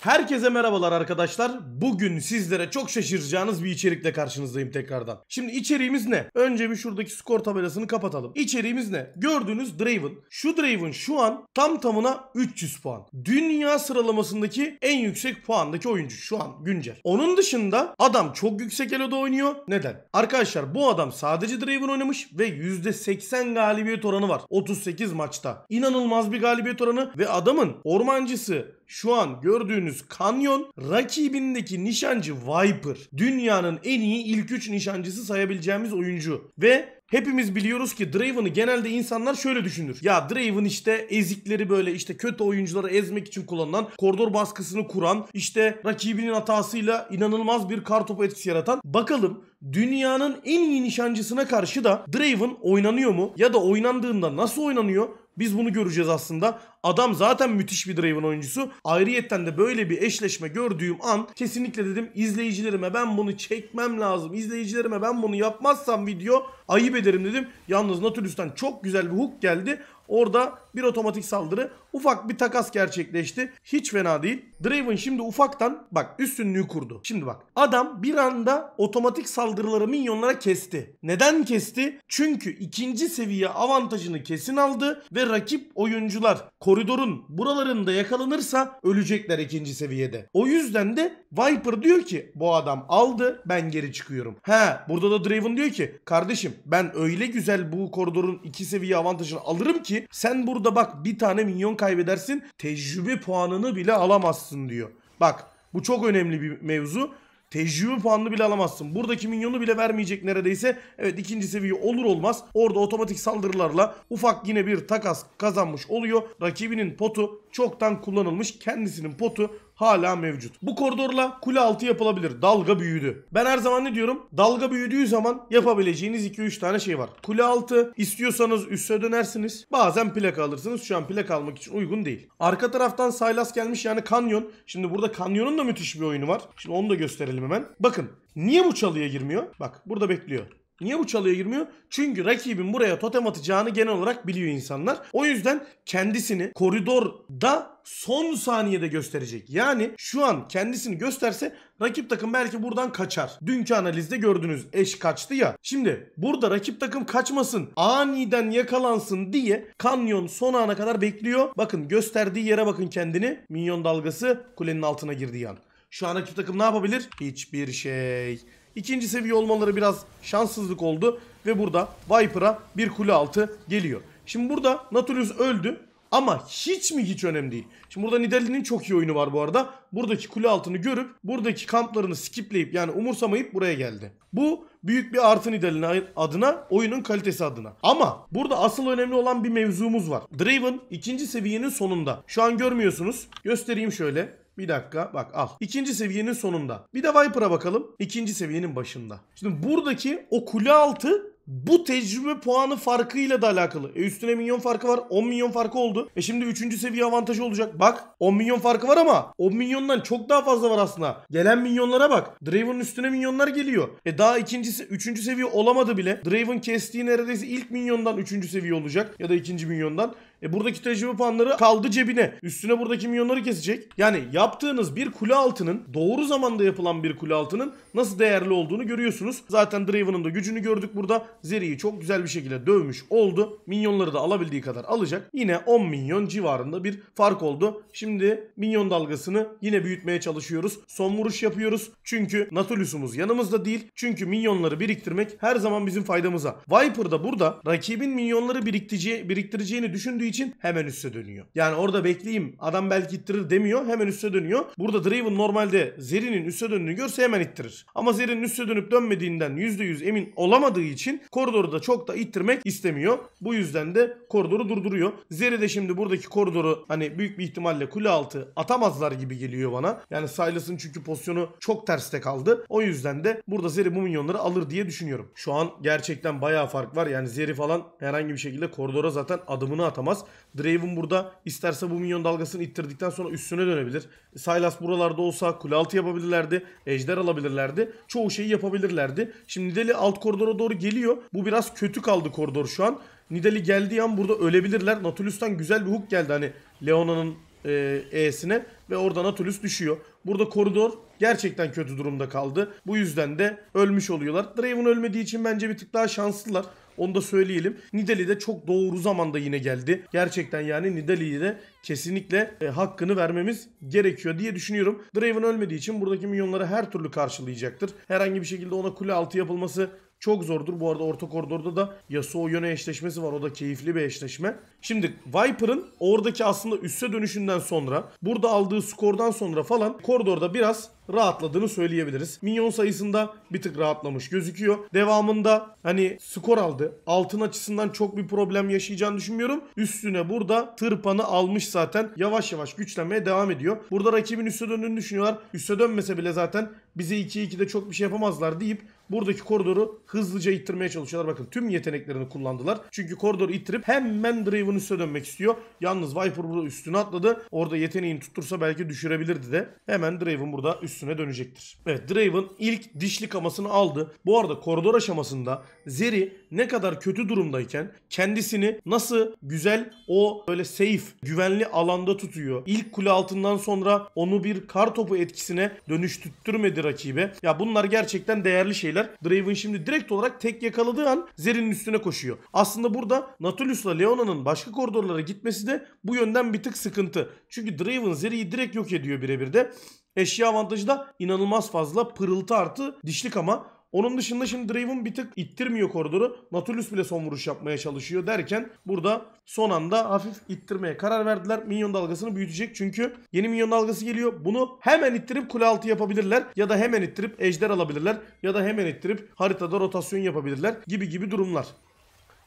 Herkese merhabalar arkadaşlar. Bugün sizlere çok şaşıracağınız bir içerikle karşınızdayım tekrardan. Şimdi içeriğimiz ne? Önce bir şuradaki skor tabelasını kapatalım. İçeriğimiz ne? Gördüğünüz Draven. Şu Draven şu an tam tamına 300 puan. Dünya sıralamasındaki en yüksek puandaki oyuncu şu an güncel. Onun dışında adam çok yüksek eloda oynuyor. Neden? Arkadaşlar bu adam sadece Draven oynamış ve %80 galibiyet oranı var. 38 maçta. İnanılmaz bir galibiyet oranı ve adamın ormancısı, şu an gördüğünüz kanyon rakibindeki nişancı Viper. Dünyanın en iyi ilk 3 nişancısı sayabileceğimiz oyuncu. Ve Hepimiz biliyoruz ki Draven'ı genelde insanlar şöyle düşünür. Ya Draven işte ezikleri böyle işte kötü oyuncuları ezmek için kullanılan, koridor baskısını kuran, işte rakibinin hatasıyla inanılmaz bir kartopu etkisi yaratan. Bakalım dünyanın en iyi nişancısına karşı da Draven oynanıyor mu? Ya da oynandığında nasıl oynanıyor? Biz bunu göreceğiz aslında. Adam zaten müthiş bir Draven oyuncusu. Ayrıyetten de böyle bir eşleşme gördüğüm an kesinlikle dedim izleyicilerime ben bunu çekmem lazım. İzleyicilerime ben bunu yapmazsam video ayıp ederim dedim. Yalnız Nautilus'tan çok güzel bir hook geldi. Orada bir otomatik saldırı ufak bir takas gerçekleşti. Hiç fena değil. Draven şimdi ufaktan bak üstünlüğü kurdu. Şimdi bak adam bir anda otomatik saldırıları minyonlara kesti. Neden kesti? Çünkü ikinci seviye avantajını kesin aldı ve rakip oyuncular koridorun buralarında yakalanırsa ölecekler ikinci seviyede. O yüzden de Viper diyor ki bu adam aldı ben geri çıkıyorum. He burada da Draven diyor ki kardeşim ben öyle güzel bu koridorun iki seviye avantajını alırım ki sen burada Burada bak bir tane minyon kaybedersin tecrübe puanını bile alamazsın diyor. Bak bu çok önemli bir mevzu. Tecrübe puanını bile alamazsın. Buradaki minyonu bile vermeyecek neredeyse. Evet ikinci seviye olur olmaz. Orada otomatik saldırılarla ufak yine bir takas kazanmış oluyor. Rakibinin potu çoktan kullanılmış. Kendisinin potu hala mevcut. Bu koridorla kule altı yapılabilir. Dalga büyüdü. Ben her zaman ne diyorum? Dalga büyüdüğü zaman yapabileceğiniz 2-3 tane şey var. Kule altı istiyorsanız üste dönersiniz. Bazen plak alırsınız. Şu an plak almak için uygun değil. Arka taraftan Saylas gelmiş yani kanyon. Şimdi burada kanyonun da müthiş bir oyunu var. Şimdi onu da gösterelim hemen. Bakın Niye bu çalıya girmiyor? Bak burada bekliyor. Niye bu çalıya girmiyor? Çünkü rakibin buraya totem atacağını genel olarak biliyor insanlar. O yüzden kendisini koridorda son saniyede gösterecek. Yani şu an kendisini gösterse rakip takım belki buradan kaçar. Dünkü analizde gördünüz eş kaçtı ya. Şimdi burada rakip takım kaçmasın aniden yakalansın diye kanyon son ana kadar bekliyor. Bakın gösterdiği yere bakın kendini. Minyon dalgası kulenin altına girdiği an. Şu an rakip takım ne yapabilir? Hiçbir şey. İkinci seviye olmaları biraz şanssızlık oldu. Ve burada Viper'a bir kule altı geliyor. Şimdi burada Nautilus öldü. Ama hiç mi hiç önemli değil. Şimdi burada Nidalee'nin çok iyi oyunu var bu arada. Buradaki kule altını görüp buradaki kamplarını skipleyip yani umursamayıp buraya geldi. Bu büyük bir artı Nidalee'nin adına oyunun kalitesi adına. Ama burada asıl önemli olan bir mevzumuz var. Draven ikinci seviyenin sonunda. Şu an görmüyorsunuz. Göstereyim şöyle. Bir dakika bak al. İkinci seviyenin sonunda. Bir de Viper'a bakalım. İkinci seviyenin başında. Şimdi buradaki o kule altı bu tecrübe puanı farkıyla da alakalı. E üstüne milyon farkı var. 10 milyon farkı oldu. E şimdi 3. seviye avantajı olacak. Bak 10 milyon farkı var ama 10 milyondan çok daha fazla var aslında. Gelen milyonlara bak. Draven'ın üstüne milyonlar geliyor. E daha ikincisi 3. seviye olamadı bile. Draven kestiği neredeyse ilk milyondan 3. seviye olacak. Ya da 2. milyondan. E buradaki tecrübe puanları kaldı cebine. Üstüne buradaki milyonları kesecek. Yani yaptığınız bir kule altının doğru zamanda yapılan bir kule altının nasıl değerli olduğunu görüyorsunuz. Zaten Draven'ın da gücünü gördük burada. Zeri'yi çok güzel bir şekilde dövmüş oldu. Minyonları da alabildiği kadar alacak. Yine 10 milyon civarında bir fark oldu. Şimdi minyon dalgasını yine büyütmeye çalışıyoruz. Son vuruş yapıyoruz. Çünkü Natulus'umuz yanımızda değil. Çünkü minyonları biriktirmek her zaman bizim faydamıza. Viper da burada rakibin minyonları biriktireceğini düşündüğü için hemen üste dönüyor. Yani orada bekleyeyim adam belki ittirir demiyor hemen üste dönüyor. Burada Draven normalde Zeri'nin üste döndüğünü görse hemen ittirir. Ama Zeri'nin üste dönüp dönmediğinden %100 emin olamadığı için koridoru da çok da ittirmek istemiyor. Bu yüzden de koridoru durduruyor. Zeri de şimdi buradaki koridoru hani büyük bir ihtimalle kule altı atamazlar gibi geliyor bana. Yani Silas'ın çünkü pozisyonu çok terste kaldı. O yüzden de burada Zeri bu minyonları alır diye düşünüyorum. Şu an gerçekten bayağı fark var. Yani Zeri falan herhangi bir şekilde koridora zaten adımını atamaz az. Draven burada isterse bu minyon dalgasını ittirdikten sonra üstüne dönebilir. Silas buralarda olsa kule altı yapabilirlerdi. Ejder alabilirlerdi. Çoğu şeyi yapabilirlerdi. Şimdi Nidali alt koridora doğru geliyor. Bu biraz kötü kaldı koridor şu an. Nidali geldiği an burada ölebilirler. Natulus'tan güzel bir hook geldi hani Leona'nın e, E'sine ve oradan Natulus düşüyor. Burada koridor gerçekten kötü durumda kaldı. Bu yüzden de ölmüş oluyorlar. Draven ölmediği için bence bir tık daha şanslılar. Onu da söyleyelim. Nidali de çok doğru zamanda yine geldi. Gerçekten yani Nidali'yi de kesinlikle e, hakkını vermemiz gerekiyor diye düşünüyorum. Draven ölmediği için buradaki milyonları her türlü karşılayacaktır. Herhangi bir şekilde ona kule altı yapılması çok zordur. Bu arada orta koridorda da Yasuo yöne eşleşmesi var. O da keyifli bir eşleşme. Şimdi Viper'ın oradaki aslında üste dönüşünden sonra burada aldığı skordan sonra falan koridorda biraz rahatladığını söyleyebiliriz. Minyon sayısında bir tık rahatlamış gözüküyor. Devamında hani skor aldı. Altın açısından çok bir problem yaşayacağını düşünmüyorum. Üstüne burada tırpanı almış zaten. Yavaş yavaş güçlenmeye devam ediyor. Burada rakibin üste döndüğünü düşünüyorlar. Üste dönmese bile zaten bize 2-2'de çok bir şey yapamazlar deyip buradaki koridoru hızlıca ittirmeye çalışıyorlar. Bakın tüm yeteneklerini kullandılar. Çünkü koridoru ittirip hemen Draven üstüne dönmek istiyor. Yalnız Viper burada üstüne atladı. Orada yeteneğini tuttursa belki düşürebilirdi de. Hemen Draven burada üstüne üstüne dönecektir. Evet Draven ilk dişli kamasını aldı. Bu arada koridor aşamasında Zeri ne kadar kötü durumdayken kendisini nasıl güzel o böyle safe, güvenli alanda tutuyor. İlk kule altından sonra onu bir kar topu etkisine dönüştürtmedi rakibe. Ya bunlar gerçekten değerli şeyler. Draven şimdi direkt olarak tek yakaladığı an Zerin'in üstüne koşuyor. Aslında burada Natulus'la Leona'nın başka koridorlara gitmesi de bu yönden bir tık sıkıntı. Çünkü Draven Zeri'yi direkt yok ediyor birebir de. Eşya avantajı da inanılmaz fazla pırıltı artı dişlik ama onun dışında şimdi Draven bir tık ittirmiyor koridoru. natulus bile son vuruş yapmaya çalışıyor derken burada son anda hafif ittirmeye karar verdiler. Minyon dalgasını büyütecek çünkü yeni minyon dalgası geliyor. Bunu hemen ittirip kule altı yapabilirler ya da hemen ittirip ejder alabilirler ya da hemen ittirip haritada rotasyon yapabilirler gibi gibi durumlar.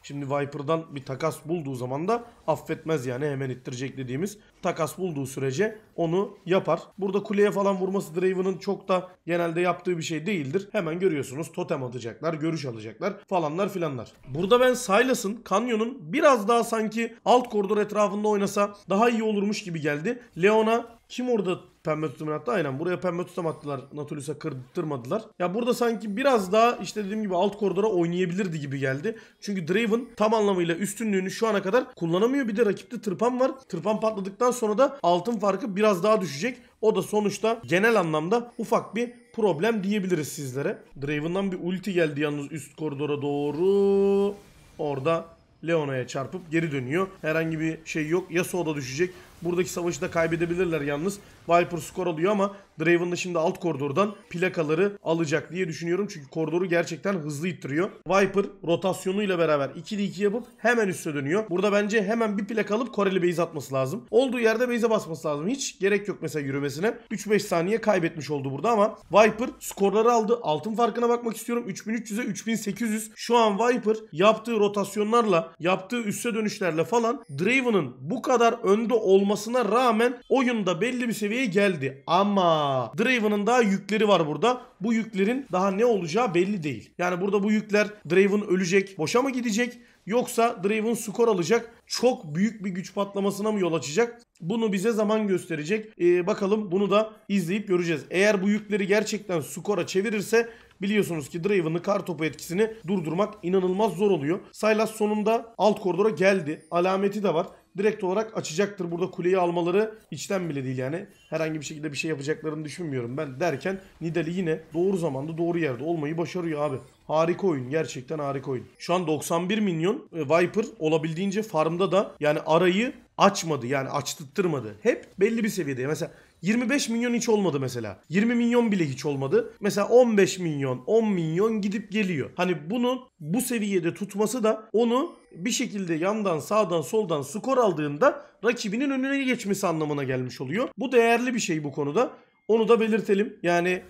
Şimdi Viper'dan bir takas bulduğu zaman da affetmez yani hemen ittirecek dediğimiz. Takas bulduğu sürece onu yapar. Burada kuleye falan vurması Draven'ın çok da genelde yaptığı bir şey değildir. Hemen görüyorsunuz totem atacaklar, görüş alacaklar falanlar filanlar. Burada ben Silas'ın, Canyon'un biraz daha sanki alt koridor etrafında oynasa daha iyi olurmuş gibi geldi. Leona kim orada pembe tutamını attı? Aynen buraya pembe tutam attılar. Natulius'a kırdırmadılar. Ya burada sanki biraz daha işte dediğim gibi alt koridora oynayabilirdi gibi geldi. Çünkü Draven tam anlamıyla üstünlüğünü şu ana kadar kullanamıyor. Bir de rakipte tırpan var. Tırpan patladıktan sonra da altın farkı biraz daha düşecek. O da sonuçta genel anlamda ufak bir problem diyebiliriz sizlere. Draven'dan bir ulti geldi yalnız üst koridora doğru. Orada Leona'ya çarpıp geri dönüyor. Herhangi bir şey yok. Yasuo da düşecek. Buradaki savaşı da kaybedebilirler yalnız. Viper skor alıyor ama Draven da şimdi alt koridordan plakaları alacak diye düşünüyorum. Çünkü koridoru gerçekten hızlı ittiriyor. Viper rotasyonuyla beraber 2'de 2 yapıp hemen üste dönüyor. Burada bence hemen bir plak alıp Koreli base atması lazım. Olduğu yerde base'e basması lazım. Hiç gerek yok mesela yürümesine. 3-5 saniye kaybetmiş oldu burada ama Viper skorları aldı. Altın farkına bakmak istiyorum. 3300'e 3800. Şu an Viper yaptığı rotasyonlarla, yaptığı üste dönüşlerle falan Draven'ın bu kadar önde olmasına rağmen oyunda belli bir seviyeye geldi. Ama Aa, Draven'ın daha yükleri var burada. Bu yüklerin daha ne olacağı belli değil. Yani burada bu yükler Draven ölecek, boşa mı gidecek? Yoksa Draven skor alacak. Çok büyük bir güç patlamasına mı yol açacak? Bunu bize zaman gösterecek. Ee, bakalım bunu da izleyip göreceğiz. Eğer bu yükleri gerçekten skora çevirirse Biliyorsunuz ki Draven'ın kar topu etkisini durdurmak inanılmaz zor oluyor. Sylas sonunda alt koridora geldi. Alameti de var direkt olarak açacaktır. Burada kuleyi almaları içten bile değil yani. Herhangi bir şekilde bir şey yapacaklarını düşünmüyorum ben derken Nidali yine doğru zamanda doğru yerde olmayı başarıyor abi. Harika oyun. Gerçekten harika oyun. Şu an 91 milyon e, Viper olabildiğince farmda da yani arayı açmadı. Yani açtırtmadı. Hep belli bir seviyede. Mesela 25 milyon hiç olmadı mesela. 20 milyon bile hiç olmadı. Mesela 15 milyon, 10 milyon gidip geliyor. Hani bunun bu seviyede tutması da onu bir şekilde yandan sağdan soldan skor aldığında rakibinin önüne geçmesi anlamına gelmiş oluyor. Bu değerli bir şey bu konuda. Onu da belirtelim. Yani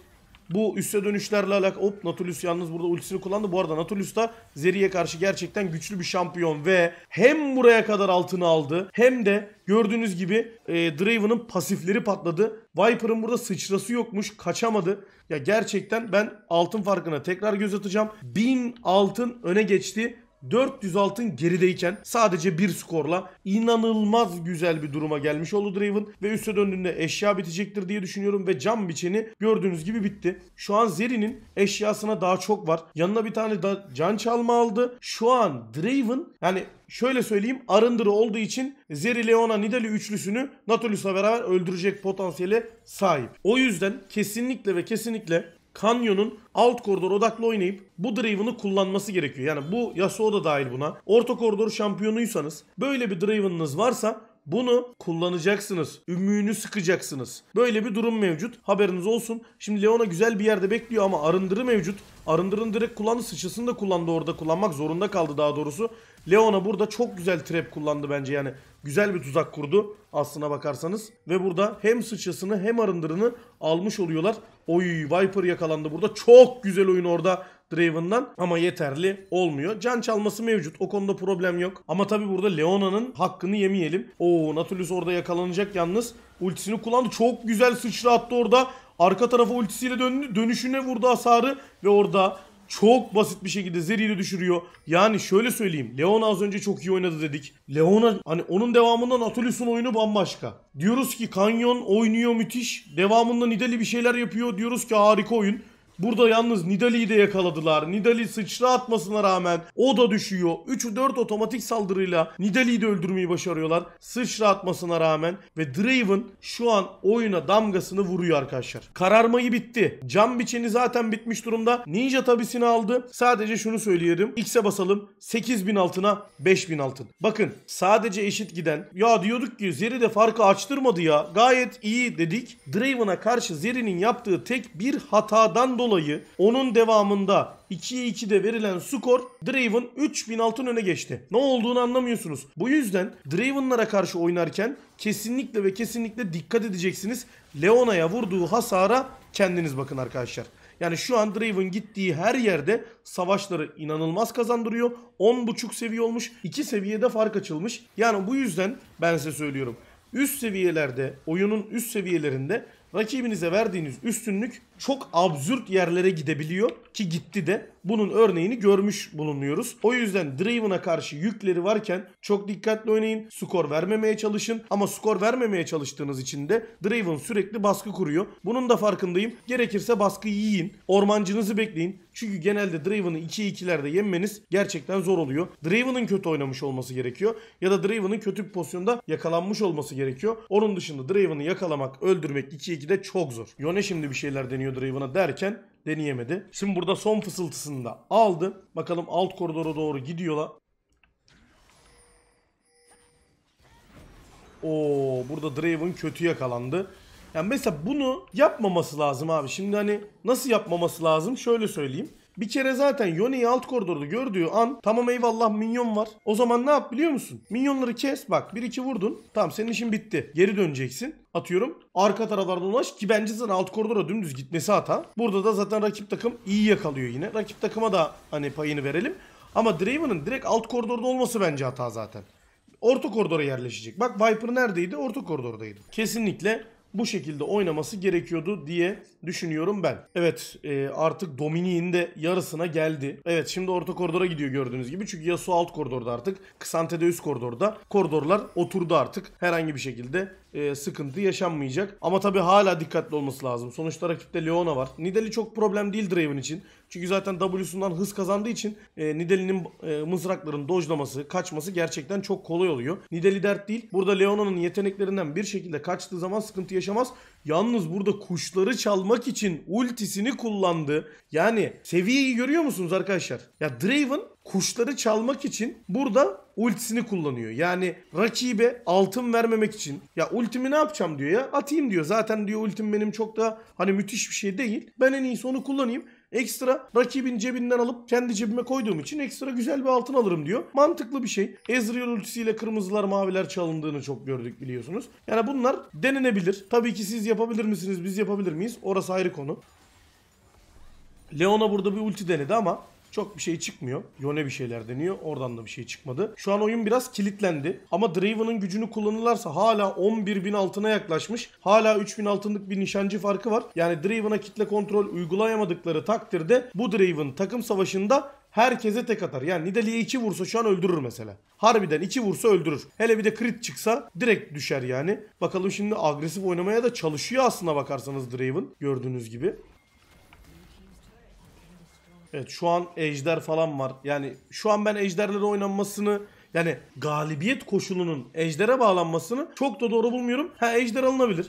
bu üste dönüşlerle alakalı hop Nautilus yalnız burada ultisini kullandı. Bu arada Nautilus da Zeri'ye karşı gerçekten güçlü bir şampiyon ve hem buraya kadar altını aldı hem de gördüğünüz gibi e, Draven'ın pasifleri patladı. Viper'ın burada sıçrası yokmuş kaçamadı. Ya gerçekten ben altın farkına tekrar göz atacağım. 1000 altın öne geçti. 400 altın gerideyken sadece bir skorla inanılmaz güzel bir duruma gelmiş oldu Draven ve üste döndüğünde eşya bitecektir diye düşünüyorum ve cam biçeni gördüğünüz gibi bitti. Şu an Zeri'nin eşyasına daha çok var. Yanına bir tane da can çalma aldı. Şu an Draven yani şöyle söyleyeyim arındırı olduğu için Zeri Leona Nidali üçlüsünü Natulus'la beraber öldürecek potansiyele sahip. O yüzden kesinlikle ve kesinlikle Kanyon'un alt koridor odaklı oynayıp bu drive'ını kullanması gerekiyor. Yani bu Yasuo da dahil buna. Orta koridor şampiyonuysanız böyle bir drive'ınız varsa bunu kullanacaksınız. Ümüğünü sıkacaksınız. Böyle bir durum mevcut. Haberiniz olsun. Şimdi Leona güzel bir yerde bekliyor ama arındırı mevcut. Arındırın direkt kullandı. Sıçrasını da kullandı orada. Kullanmak zorunda kaldı daha doğrusu. Leona burada çok güzel trap kullandı bence yani. Güzel bir tuzak kurdu aslına bakarsanız. Ve burada hem sıçrasını hem arındırını almış oluyorlar. Oy Viper yakalandı burada. Çok güzel oyun orada Draven'dan ama yeterli olmuyor. Can çalması mevcut. O konuda problem yok. Ama tabi burada Leona'nın hakkını yemeyelim. Oo Natulus orada yakalanacak yalnız. Ultisini kullandı. Çok güzel sıçra attı orada. Arka tarafa ultisiyle döndü. Dönüşüne vurdu hasarı ve orada çok basit bir şekilde Zeri'yle düşürüyor. Yani şöyle söyleyeyim. Leona az önce çok iyi oynadı dedik. Leona hani onun devamından Atulus'un oyunu bambaşka. Diyoruz ki Kanyon oynuyor müthiş. Devamında Nidali bir şeyler yapıyor. Diyoruz ki harika oyun. Burada yalnız Nidalee'yi de yakaladılar. Nidal'i sıçra atmasına rağmen o da düşüyor. 3-4 otomatik saldırıyla Nidalee'yi de öldürmeyi başarıyorlar. Sıçra atmasına rağmen ve Draven şu an oyuna damgasını vuruyor arkadaşlar. Kararmayı bitti. Cam biçeni zaten bitmiş durumda. Ninja tabisini aldı. Sadece şunu söyleyelim. X'e basalım. 8000 altına 5000 altın. Bakın sadece eşit giden. Ya diyorduk ki Zeri de farkı açtırmadı ya. Gayet iyi dedik. Draven'a karşı Zeri'nin yaptığı tek bir hatadan dolayı dolayı onun devamında 2'ye 2'de verilen skor Draven 3000 altın öne geçti. Ne olduğunu anlamıyorsunuz. Bu yüzden Draven'lara karşı oynarken kesinlikle ve kesinlikle dikkat edeceksiniz. Leona'ya vurduğu hasara kendiniz bakın arkadaşlar. Yani şu an Draven gittiği her yerde savaşları inanılmaz kazandırıyor. 10.5 seviye olmuş. 2 seviyede fark açılmış. Yani bu yüzden ben size söylüyorum. Üst seviyelerde, oyunun üst seviyelerinde rakibinize verdiğiniz üstünlük çok absürt yerlere gidebiliyor ki gitti de bunun örneğini görmüş bulunuyoruz. O yüzden Draven'a karşı yükleri varken çok dikkatli oynayın. Skor vermemeye çalışın ama skor vermemeye çalıştığınız için de Draven sürekli baskı kuruyor. Bunun da farkındayım. Gerekirse baskı yiyin. Ormancınızı bekleyin. Çünkü genelde Draven'ı 2-2'lerde yenmeniz gerçekten zor oluyor. Draven'ın kötü oynamış olması gerekiyor. Ya da Draven'ın kötü bir pozisyonda yakalanmış olması gerekiyor. Onun dışında Draven'ı yakalamak, öldürmek 2-2'de çok zor. Yone şimdi bir şeyler deniyor Draven'a derken deneyemedi. Şimdi burada son fısıltısını da aldı. Bakalım alt koridora doğru gidiyorlar. Oo burada Draven kötü yakalandı. Yani mesela bunu yapmaması lazım abi. Şimdi hani nasıl yapmaması lazım? Şöyle söyleyeyim. Bir kere zaten Yoni'yi alt koridorda gördüğü an tamam eyvallah minyon var. O zaman ne yap biliyor musun? Minyonları kes bak 1-2 vurdun. Tamam senin işin bitti. Geri döneceksin. Atıyorum arka taraflardan ulaş ki bence zaten alt koridora dümdüz gitmesi hata. Burada da zaten rakip takım iyi yakalıyor yine. Rakip takıma da hani payını verelim. Ama Draven'ın direkt alt koridorda olması bence hata zaten. Orta koridora yerleşecek. Bak Viper neredeydi? Orta koridordaydı. Kesinlikle bu şekilde oynaması gerekiyordu diye düşünüyorum ben. Evet e, artık Dominik'in de yarısına geldi. Evet şimdi orta koridora gidiyor gördüğünüz gibi. Çünkü Yasuo alt koridorda artık. Ksante de üst koridorda. Koridorlar oturdu artık. Herhangi bir şekilde e, sıkıntı yaşanmayacak. Ama tabii hala dikkatli olması lazım. Sonuçta rakipte Leona var. Nidali çok problem değil Draven için. Çünkü zaten W'sundan hız kazandığı için e, Nidalee'nin e, mızrakların dojlaması, kaçması gerçekten çok kolay oluyor. Nidali dert değil. Burada Leona'nın yeteneklerinden bir şekilde kaçtığı zaman sıkıntı yaşamaz. Yalnız burada kuşları çalmak için ultisini kullandı. Yani seviyeyi görüyor musunuz arkadaşlar? Ya Draven kuşları çalmak için burada ultisini kullanıyor. Yani rakibe altın vermemek için. Ya ultimi ne yapacağım diyor ya. Atayım diyor. Zaten diyor ultim benim çok da hani müthiş bir şey değil. Ben en iyisi onu kullanayım. Ekstra rakibin cebinden alıp kendi cebime koyduğum için ekstra güzel bir altın alırım diyor. Mantıklı bir şey. Ezreal ultisiyle kırmızılar maviler çalındığını çok gördük biliyorsunuz. Yani bunlar denenebilir. Tabii ki siz yapabilir misiniz biz yapabilir miyiz? Orası ayrı konu. Leona burada bir ulti denedi ama çok bir şey çıkmıyor. Yone bir şeyler deniyor. Oradan da bir şey çıkmadı. Şu an oyun biraz kilitlendi. Ama Draven'ın gücünü kullanırlarsa hala 11.000 altına yaklaşmış. Hala 3.000 altınlık bir nişancı farkı var. Yani Draven'a kitle kontrol uygulayamadıkları takdirde bu Draven takım savaşında herkese tek atar. Yani Nidalee'ye 2 vursa şu an öldürür mesela. Harbiden 2 vursa öldürür. Hele bir de crit çıksa direkt düşer yani. Bakalım şimdi agresif oynamaya da çalışıyor aslında bakarsanız Draven gördüğünüz gibi. Evet şu an ejder falan var. Yani şu an ben ejderlere oynanmasını yani galibiyet koşulunun ejdere bağlanmasını çok da doğru bulmuyorum. Ha ejder alınabilir.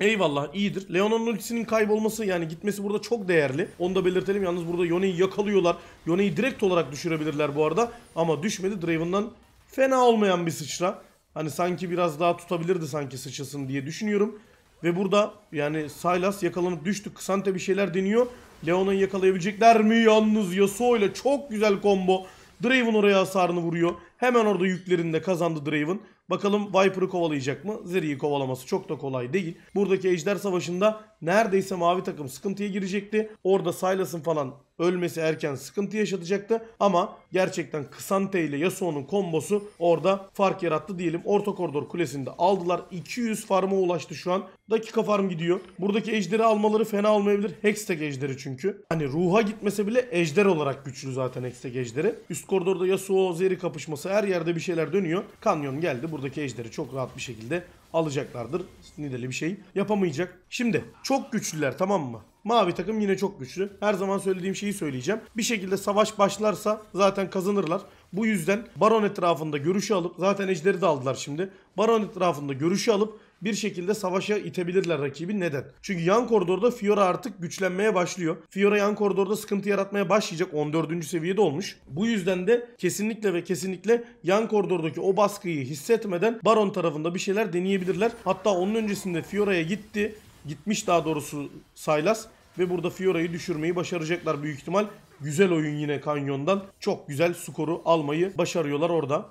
Eyvallah iyidir. Leona'nın ultisinin kaybolması yani gitmesi burada çok değerli. Onu da belirtelim. Yalnız burada Yone'yi yakalıyorlar. Yone'yi direkt olarak düşürebilirler bu arada. Ama düşmedi. Draven'dan fena olmayan bir sıçra. Hani sanki biraz daha tutabilirdi sanki sıçrasını diye düşünüyorum. Ve burada yani Silas yakalanıp düştü. Kısante bir şeyler deniyor. Leon'u yakalayabilecekler mi? Yalnız Yasuo ile çok güzel combo. Draven oraya hasarını vuruyor. Hemen orada yüklerinde kazandı Draven. Bakalım Viper'ı kovalayacak mı? Zeri'yi kovalaması çok da kolay değil. Buradaki Ejder Savaşı'nda neredeyse mavi takım sıkıntıya girecekti. Orada Silas'ın falan ölmesi erken sıkıntı yaşatacaktı. Ama gerçekten Kısante ile Yasuo'nun kombosu orada fark yarattı diyelim. Orta koridor kulesinde aldılar. 200 farma ulaştı şu an. Dakika farm gidiyor. Buradaki ejderi almaları fena olmayabilir. Hextech ejderi çünkü. Hani ruha gitmese bile ejder olarak güçlü zaten Hextech ejderi. Üst koridorda Yasuo, Zeri kapışması her yerde bir şeyler dönüyor. Kanyon geldi. Buradaki ejderi çok rahat bir şekilde alacaklardır. Nideli bir şey yapamayacak. Şimdi çok güçlüler tamam mı? Mavi takım yine çok güçlü. Her zaman söylediğim şeyi söyleyeceğim. Bir şekilde savaş başlarsa zaten kazanırlar. Bu yüzden baron etrafında görüşü alıp zaten ejderi de aldılar şimdi. Baron etrafında görüşü alıp bir şekilde savaşa itebilirler rakibi. Neden? Çünkü yan koridorda Fiora artık güçlenmeye başlıyor. Fiora yan koridorda sıkıntı yaratmaya başlayacak. 14. seviyede olmuş. Bu yüzden de kesinlikle ve kesinlikle yan koridordaki o baskıyı hissetmeden Baron tarafında bir şeyler deneyebilirler. Hatta onun öncesinde Fiora'ya gitti. Gitmiş daha doğrusu Saylas ve burada Fiora'yı düşürmeyi başaracaklar büyük ihtimal. Güzel oyun yine Kanyon'dan. Çok güzel skoru almayı başarıyorlar orada.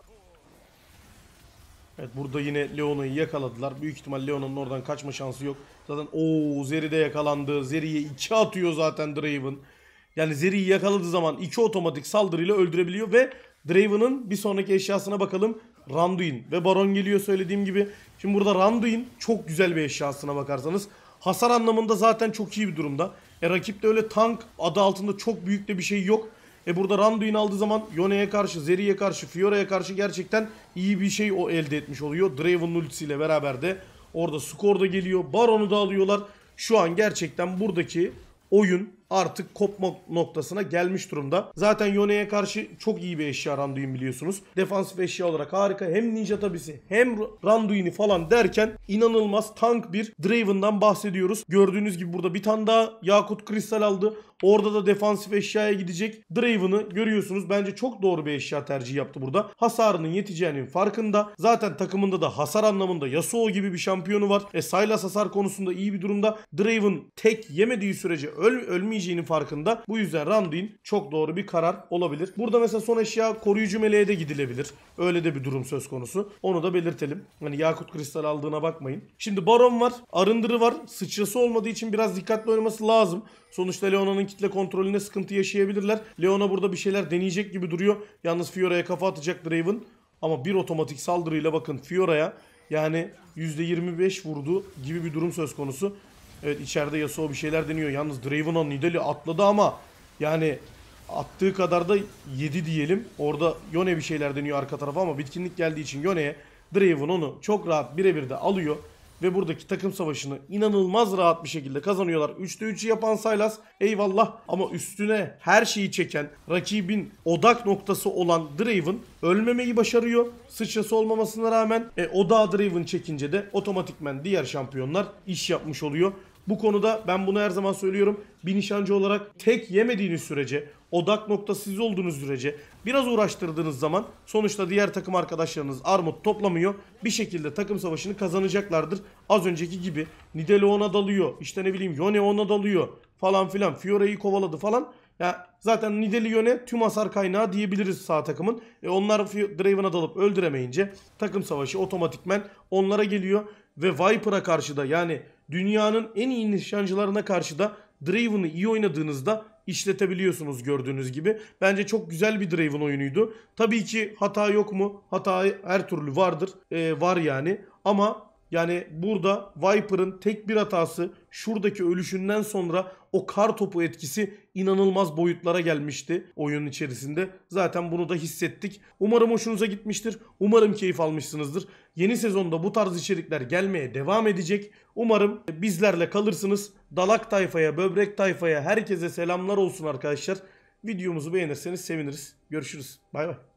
Evet burada yine Leon'u yakaladılar. Büyük ihtimal Leon'un oradan kaçma şansı yok. Zaten o Zeri de yakalandı. Zeri'ye 2 atıyor zaten Draven. Yani Zeri'yi yakaladığı zaman 2 otomatik saldırıyla öldürebiliyor ve Draven'ın bir sonraki eşyasına bakalım. Randuin ve Baron geliyor söylediğim gibi. Şimdi burada Randuin çok güzel bir eşyasına bakarsanız. Hasar anlamında zaten çok iyi bir durumda. E rakip de öyle tank adı altında çok büyük de bir şey yok. E burada Randuin aldığı zaman Yone'ye karşı, Zeri'ye karşı, Fiora'ya karşı gerçekten iyi bir şey o elde etmiş oluyor. Draven'ın ultisiyle beraber de orada skor da geliyor. Baron'u da alıyorlar. Şu an gerçekten buradaki oyun artık kopma noktasına gelmiş durumda. Zaten Yone'ye karşı çok iyi bir eşya Randuin biliyorsunuz. Defansif eşya olarak harika. Hem Ninja Tabisi hem Randuin'i falan derken inanılmaz tank bir Draven'dan bahsediyoruz. Gördüğünüz gibi burada bir tane daha Yakut Kristal aldı. Orada da defansif eşyaya gidecek. Draven'ı görüyorsunuz. Bence çok doğru bir eşya tercihi yaptı burada. Hasarının yeteceğinin farkında. Zaten takımında da hasar anlamında Yasuo gibi bir şampiyonu var. E Sylas hasar konusunda iyi bir durumda. Draven tek yemediği sürece öl ölmeyecek gelmeyeceğinin farkında. Bu yüzden Randuin çok doğru bir karar olabilir. Burada mesela son eşya koruyucu meleğe de gidilebilir. Öyle de bir durum söz konusu. Onu da belirtelim. Hani yakut kristal aldığına bakmayın. Şimdi baron var. Arındırı var. Sıçrası olmadığı için biraz dikkatli oynaması lazım. Sonuçta Leona'nın kitle kontrolüne sıkıntı yaşayabilirler. Leona burada bir şeyler deneyecek gibi duruyor. Yalnız Fiora'ya kafa atacak Draven. Ama bir otomatik saldırıyla bakın Fiora'ya yani %25 vurdu gibi bir durum söz konusu. Evet içeride Yasuo bir şeyler deniyor. Yalnız Draven'a Nidalee atladı ama yani attığı kadar da yedi diyelim. Orada Yone bir şeyler deniyor arka tarafa ama bitkinlik geldiği için Yone'ye Draven onu çok rahat birebir de alıyor ve buradaki takım savaşını inanılmaz rahat bir şekilde kazanıyorlar. 3'te 3'ü yapan Saylas eyvallah ama üstüne her şeyi çeken rakibin odak noktası olan Draven ölmemeyi başarıyor. Sıçrası olmamasına rağmen e, odağa Draven çekince de otomatikmen diğer şampiyonlar iş yapmış oluyor. Bu konuda ben bunu her zaman söylüyorum. Bir nişancı olarak tek yemediğiniz sürece odak nokta siz olduğunuz sürece biraz uğraştırdığınız zaman sonuçta diğer takım arkadaşlarınız armut toplamıyor. Bir şekilde takım savaşını kazanacaklardır. Az önceki gibi Nidale ona dalıyor. işte ne bileyim Yone ona dalıyor falan filan. Fiore'yi kovaladı falan. Ya zaten Nidali Yone tüm hasar kaynağı diyebiliriz sağ takımın. E onlar Draven'a dalıp öldüremeyince takım savaşı otomatikmen onlara geliyor. Ve Viper'a karşı da yani dünyanın en iyi nişancılarına karşı da Draven'ı iyi oynadığınızda işletebiliyorsunuz gördüğünüz gibi. Bence çok güzel bir Draven oyunuydu. Tabii ki hata yok mu? Hata her türlü vardır. Ee, var yani. Ama yani burada Viper'ın tek bir hatası şuradaki ölüşünden sonra o kar topu etkisi inanılmaz boyutlara gelmişti oyunun içerisinde. Zaten bunu da hissettik. Umarım hoşunuza gitmiştir. Umarım keyif almışsınızdır. Yeni sezonda bu tarz içerikler gelmeye devam edecek. Umarım bizlerle kalırsınız. Dalak tayfaya, böbrek tayfaya herkese selamlar olsun arkadaşlar. Videomuzu beğenirseniz seviniriz. Görüşürüz. Bay bay.